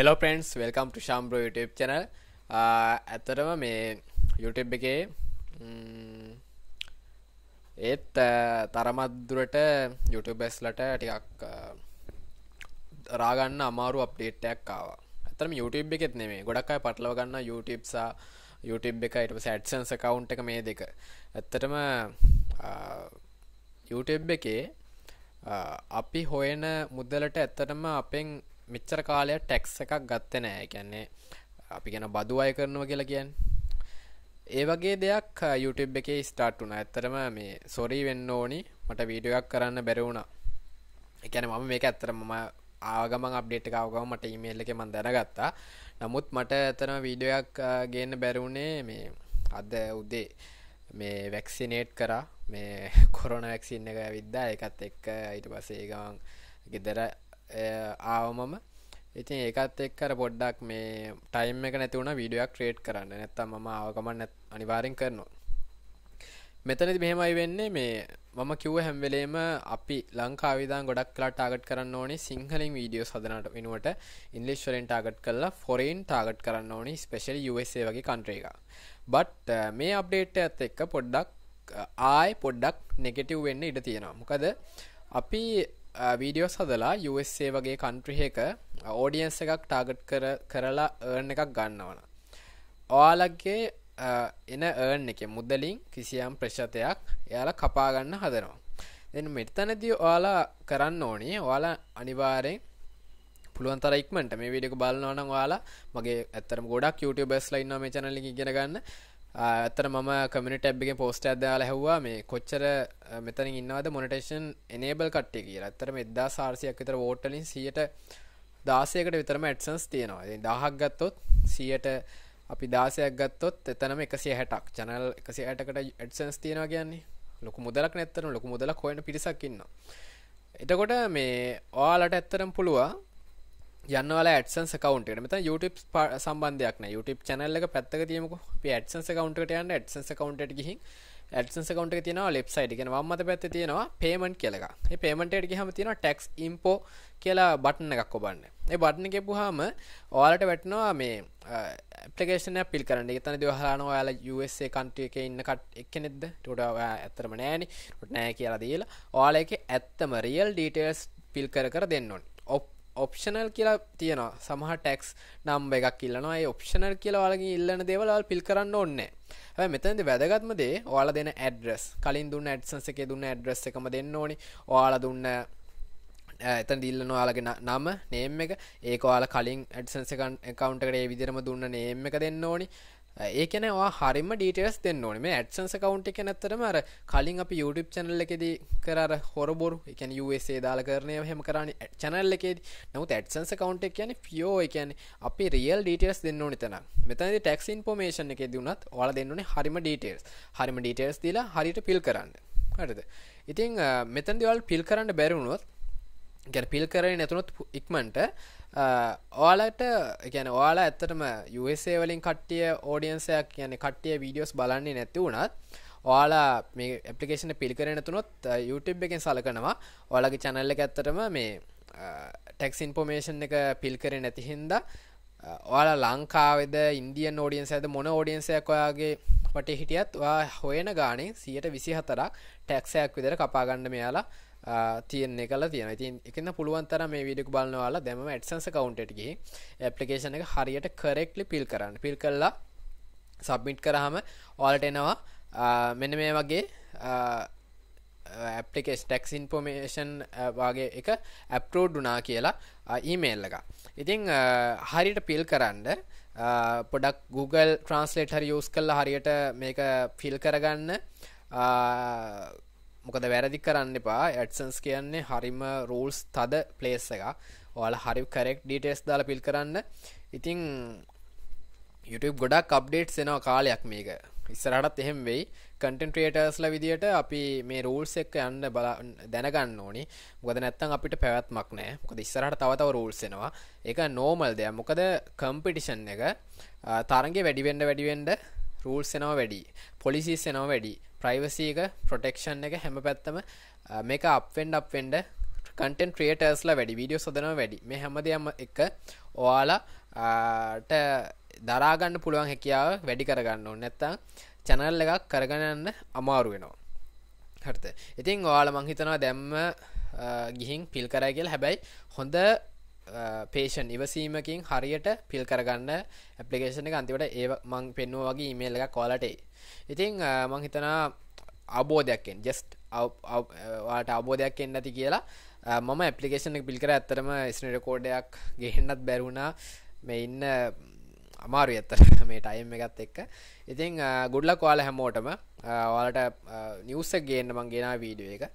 Hello පෙන්න්ස් welcome ට ශම්බ්‍ර YouTube channel uh, ඇතරම මේ YouTube එකේ ඒත් uh, තරමත්දුරට YouTubeබස්ලට ටිකක් uh, රාගන්න අමාරු අප්ඩේට්ටයක් ආවා ඇතරම YouTube එකෙත් නෙමේ ගොඩක් අයි පටලව ගන්න YouTube සා YouTube එක ඉට සැට්සන්ස කවුන්් එක මේ දෙක ඇත්තටම YouTube එකේ අපි හොයන මුදලට ඇත්තටම අපෙන් මෙච්චර කාලය ටැක්ස් එකක් ගත්ත නෑ කියන්නේ අපි ගැන බදු අය කරනවා කියලා කියන් ඒ වගේ දෙයක් YouTube එකේ ස්ටාර්ට් වුණා ඇත්තරම මේ සොරී වෙන්න ඕනි මට වීඩියෝ එකක් කරන්න බැරවුණා එකැන මම මේක ඇත්තරම මම ආගමන් අප්ඩේට් එකවගම මට ඊමේල් එකේ මම දැනගත්තා. නමුත් මට ඇත්තටම වීඩියෝ එකක් ගේන්න බැරුණේ මේ අද උදේ මේ වැක්සිනේට් කරා මේ කොරෝනා වැක්සින් එක ඇවිද්දා ඒකත් එක්ක ඊට පස්සේ ඒ ගමන් ගෙදර ආවමම ඉතින් ඒකත් එක් කර පොඩ්ඩක් මේ ටයිම් එක නැතිවුණ වීඩියක් ට්‍රේට් කරන්න නැත්තම් ම ආවකමන් අනිවාරෙන් කරනවා මෙතනති මෙහෙමයි වෙන්නේ මේ මම කිව්ව හැම්වෙලේම අපි ලංකාවිදා ගොඩක් කලා ටාගට් කරන්න ඕනි සිංහලින් වීඩියෝ සදනට වෙනුවට ඉන්ලිස්වරෙන් ටාගට් කරලා ෆොරයින් ටාගට් කරන්න ඕනි ස්පෙශල් USA වගේ කන්ට්‍රේ එක බට් මේ අප්ඩේට් ඇත් එක්ක පොඩ්ඩක් uh, ආය පොඩ්ඩක් නෙගෙටව් වෙන්න ඉඩ තියෙනවා මොකද අපි වීඩියෝ uh, සදලා USA වගේ කන්ට්‍රහක ඕඩියන්ස එකක් ටාගට් කර කරලා ඒර්න එකක් ගන්නවන ඔයාලගේ එන ඒර්න් එක මුදලින් කිසියම් ප්‍රශ්තයක් එයාලා කපාගන්න හදනවා දෙ මෙතනදී ඔයාලා කරන්න ඕනේ ඔයාලා අනිවාරෙන් පුළුවන් තරයික්මට මේ විඩික බලන්නවන වාලා මගේ ඇතරම ගොඩක් YouTubeබස් ලයින්න මේ චනලි ඉගෙන ගන්න ඇතර මම කමිට ඇබ්ගේ පෝස්ට අදදාල හැවවා මේ කොච්චර මෙතන ඉන්නවද මොනටේෂන් එනේබල් කට්ටේ කියලා ඇතරම එදදා සාර්සියක් විතර ෝටලින් සියට දාසයකට විතරම ඇඩ්සන්ස් තියෙනවා දහක් ගත්තොත් සියට අපි දාසයක් ගත්තොත් එතනම එකසිය හැටක් චනල් එකසි ඇටකට ඇඩ්සන්ස් තියෙනවා කියන්නේ ලොකු මුදලක් නැත්තරන ලොකු මුදල කොයන පිරිසක්කින්න එතකොට මේ ඕලට ඇත්තරම් පුළුවන් යන්නවල ඇඩසන්ස් කවන්ට මෙත YouTube සම්බන්ධයක් YouTube චැනල්ල එක පැත්තක තියමක ප ඇඩසන්ස කවන්ට යන්න ඇඩසන්ස කවන්ට ගිහින් ඇඩසන්ස කවන්ට තින ලෙබ්සයිට් එකෙන වම්මත පැත්ත තියෙනවා පේමට් කියලක පේමටට හම තියෙන ටැක්ස් ඉම්පෝ කියලා බටන එකක් ඔබන්න ඒ බට්න එකෙපුහාම ඕලට වැටනවා මේ පපිකේන පිල් කරන්න තන දහන යාල සේ කන්ටිය එක ඉන්න කට එක් නෙද ටොට ඇතරම නෑනි නෑ කියලා දීලා ඕල එක ඇත්තම රියල් ඩීටස් පිල් කර කර දෙන්නවන් ඔප් ඔප්ෂනල් කියලා තියෙනවා සමහ ටැක්ස් නම්බ එකක් කියල්ලනවායි ඔප්ෂනල් කියලා වලගේ ඉල්ලන දෙවලල් පිල් කරන්න ඔන්නේ හැ මෙතැදි වැදගත්මදේ ඔයාල දෙන ඇඩ්‍රස් කලින් දුන්න ඇඩ්සන්ස එක දුන්න ඇඩ්‍රස් එකම දෙන්න ඕනි ඔයාල දුන්න ඇත දිල්ලන යාලගෙන නම නේම් එක ඒක යාල කලින් ඇඩසන්ස එකකවන්ට කරේ විදිරම දුන්න නේම් එක දෙන්න ඕනි ඒකනවා හරිම ඩීටස් දෙන්න ඕනේ මේ ඇඩ්සන්ස කවුන්් එක නැත්තරම අර කලින් අපි YouTube චැනල් එකෙදී කරර හොරබොරු එකන USA දාල කරනය හෙම කරන්න චැනල් එකෙද නමුත් ඇඩ්සන්ස කවුන්් එක කියන ෆියෝ එකන අපි රියල් ඩීටස් දෙන්න නිතන මෙතන ටෙක්ස් ඉන්පෝමේෂන් එක දුනත් ඕල දෙන්නනේ හරිම ඩීටේස් හරිම ඩීටේස් දීලා හරිට පිල් කරන්න හටද ඉතින් මෙතන් දෙවල් පිල් කරන්න බැරුණුවොත් ගැ පිල් කරන නැතුනොත් ඉක්මන්ට ඕලට ගැන ඕලා ඇත්තටම යසේ වලින් කට්ටිය ෝඩියන්සයක් කියන කට්ටිය වීඩියෝස් බලන්නේ නැති වුණත් ඕලා මේ පපිකේෂන පිල්කරන තුනොත් YouTube එකෙන් සලකනවා ඕලගේ චැනල්ල එක ඇත්තටම මේ ටෙක්ස් ඉන්පෝමේෂන් එක පිල්කර නැතිහින්ද ඕලා ලංකාවද ඉන්දියන් ෝඩියන්ස ඇද මොන ෝඩියන්සයක් ඔයාගේ පටේ හිටියත් හොයන ගානේ සියට විසි හතරක් ටැක්සයක් විදර කපාගණ්ඩ මෙයාලා තියන්නේ කල තියෙන ඉතින් එකන්න පුළුවන්තර මේ විඩක් බලන්නවාලා දැම ඇඩසන්ස කවුන්ටටගේ ඇපලිකේෂන එක හරියට කරෙක්ලි පිල් කරන්න පිල් කරලා සබ්මිට් කරහම ඔලට එනවා මෙන මේ වගේ ඇපලිකේස් ටෙක්ස් ඉන්පෝමේෂන් වගේ එක ඇප්රෝඩ් වනා කියලා ඊමේල් එක ඉතිං හරිට පිල් කරන්න පොඩක් Google ට්‍රන්ස්ලේටර් යස් කල්ලා හරියට මේක ෆිල් කරගන්න මොකද වැරදි කරන්න එපා ඇඩසන්ස් කියන්නේ හරිම රූල්ස් තද ප්ලේස් එක ඔයාල හරි කරෙක් ඩීටස් දාල පිල් කරන්න ඉතිං YouTube ගොඩක් අප්ඩේට් එෙනවා කාලයක් මේක ඉස්සරහටත් එහෙම වෙයි කටන්ට්‍රේටර්ස්ල විදිට අපි මේ රූල්ස් එක්ක යන්න බල දැනගන්න ඕනි ගොද නැත්තන් අපිට පැවැත්මක් නෑ කොද ඉස්සරහට තවතව රූල්සෙනවා එක නෝමල් දෙයක් මොකද කම්පිටිෂන් එක තරගේ වැඩිවෙන්ඩ වැඩිවෙන්ඩ රූල්ස් එනවා වැඩි පොලිසිස් එනවා වැඩි ප්‍රයිවසි එක ප්‍රොටෙක්ෂන් එක හැම පැත්තම මේක අප්වෙන්ඩ අප්වෙන්ඩ කටන් ක්‍රියටර්ස්ලා වැඩි වීඩියෝ සොදනව වැඩි මේ හැමදයම එක ඔයාලාට දරාගන්න පුළුවන් හැකියාව වැඩි කරගන්න නැත්තං චැනල් එකක් කරගණන්න අමාරු වෙනවා හරත ඉතින් ඔයාල මංහිතනවා දැම්ම ගිහින් පිල් කරයි කියල හැබැයි හොඳ පේෂන් ඉවසීමකින් හරියට පිල් කරගන්න ඇපලිකේෂන එක අන්තිවට ඒ මං පෙන්නුව වගේ ඉමේල් එක කොලටේ ඉතිං මං හිතනා අවබෝධයක්ෙන් ජෙස්ට වාට අවබෝධයක් එන්න ඇති කියලා මම ඇපලිකේෂන පිල්කර ඇත්තරම ස්නට කෝඩයක් ගෙහෙන්නත් බැරුණා මේ ඉන්න අමාරු ඇත්තර මේ ටයිම් එකත් එක්ක ඉතිං ගුඩ්ලක් වාල හැමෝටම ඔලට නිියස ගේන්න මං ගෙනා වීඩුව එක